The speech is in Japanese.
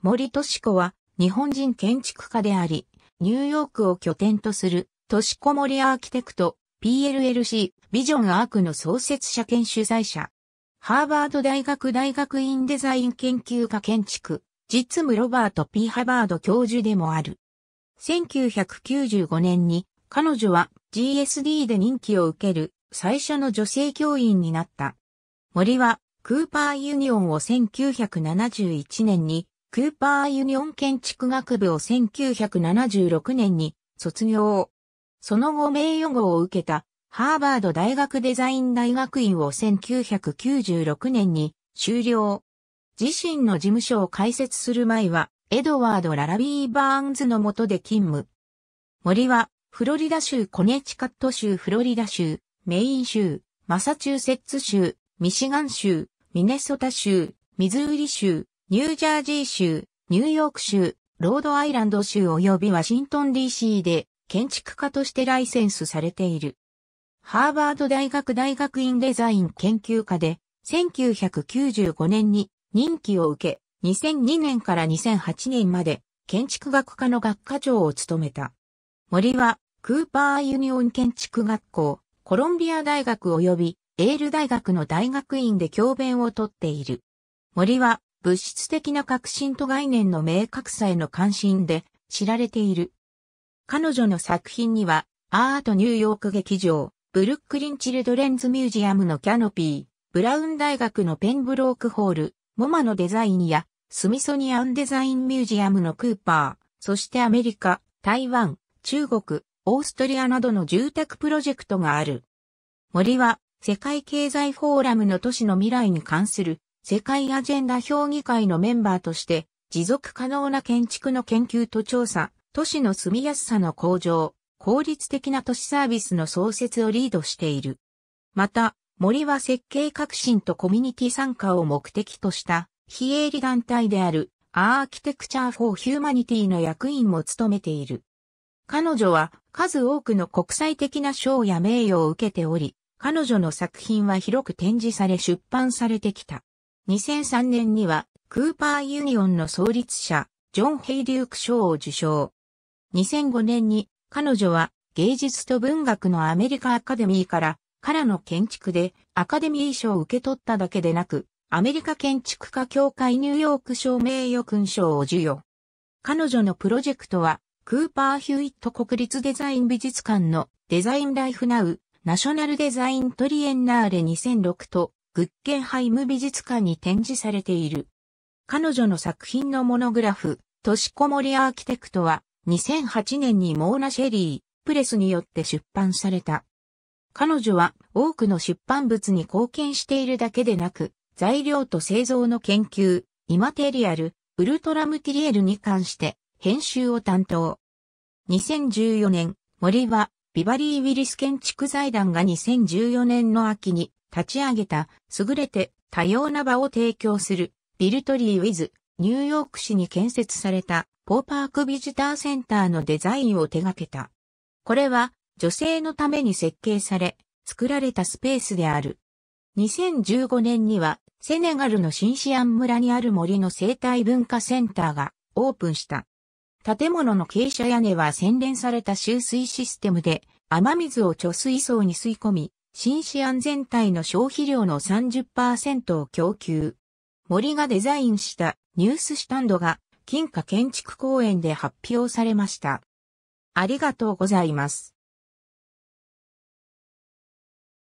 森敏子は日本人建築家であり、ニューヨークを拠点とする都市子森アーキテクト PLLC ビジョンアークの創設者兼主催者。ハーバード大学大学院デザイン研究科建築実務ロバート P ハバード教授でもある。1995年に彼女は GSD で任期を受ける最初の女性教員になった。森はクーパーユニオンを1971年にクーパーユニオン建築学部を1976年に卒業。その後名誉号を受けたハーバード大学デザイン大学院を1996年に終了。自身の事務所を開設する前はエドワード・ララビー・バーンズの下で勤務。森はフロリダ州コネチカット州フロリダ州、メイン州、マサチューセッツ州、ミシガン州、ミネソタ州、ミズーリ州、ニュージャージー州、ニューヨーク州、ロードアイランド州及びワシントン DC で建築家としてライセンスされている。ハーバード大学大学院デザイン研究科で1995年に任期を受け、2002年から2008年まで建築学科の学科長を務めた。森はクーパーユニオン建築学校、コロンビア大学及びエール大学の大学院で教鞭をとっている。森は物質的な革新と概念の明確さへの関心で知られている。彼女の作品には、アートニューヨーク劇場、ブルックリンチルドレンズミュージアムのキャノピー、ブラウン大学のペンブロークホール、モマのデザインや、スミソニアンデザインミュージアムのクーパー、そしてアメリカ、台湾、中国、オーストリアなどの住宅プロジェクトがある。森は世界経済フォーラムの都市の未来に関する世界アジェンダ評議会のメンバーとして、持続可能な建築の研究と調査、都市の住みやすさの向上、効率的な都市サービスの創設をリードしている。また、森は設計革新とコミュニティ参加を目的とした非営利団体であるアーキテクチャー・フォー・ヒューマニティの役員も務めている。彼女は数多くの国際的な賞や名誉を受けており、彼女の作品は広く展示され出版されてきた。2003年には、クーパーユニオンの創立者、ジョン・ヘイリューク賞を受賞。2005年に、彼女は、芸術と文学のアメリカアカデミーから、からの建築で、アカデミー賞を受け取っただけでなく、アメリカ建築家協会ニューヨーク賞名誉勲章を授与。彼女のプロジェクトは、クーパー・ヒューイット国立デザイン美術館のデザインライフナウナショナルデザイントリエンナーレ2006とグッケンハイム美術館に展示されている。彼女の作品のモノグラフ、としこもりアーキテクトは、2008年にモーナ・シェリー、プレスによって出版された。彼女は多くの出版物に貢献しているだけでなく、材料と製造の研究、イマテリアル、ウルトラムティリエルに関して編集を担当。2014年、森はビバリー・ウィリス建築財団が2014年の秋に立ち上げた優れて多様な場を提供するビルトリーウィズニューヨーク市に建設されたポーパークビジターセンターのデザインを手掛けた。これは女性のために設計され作られたスペースである。2015年にはセネガルのシンシアン村にある森の生態文化センターがオープンした。建物の傾斜屋根は洗練された集水システムで雨水を貯水槽に吸い込み、新市安全体の消費量の30%を供給。森がデザインしたニューススタンドが金華建築公園で発表されました。ありがとうございます。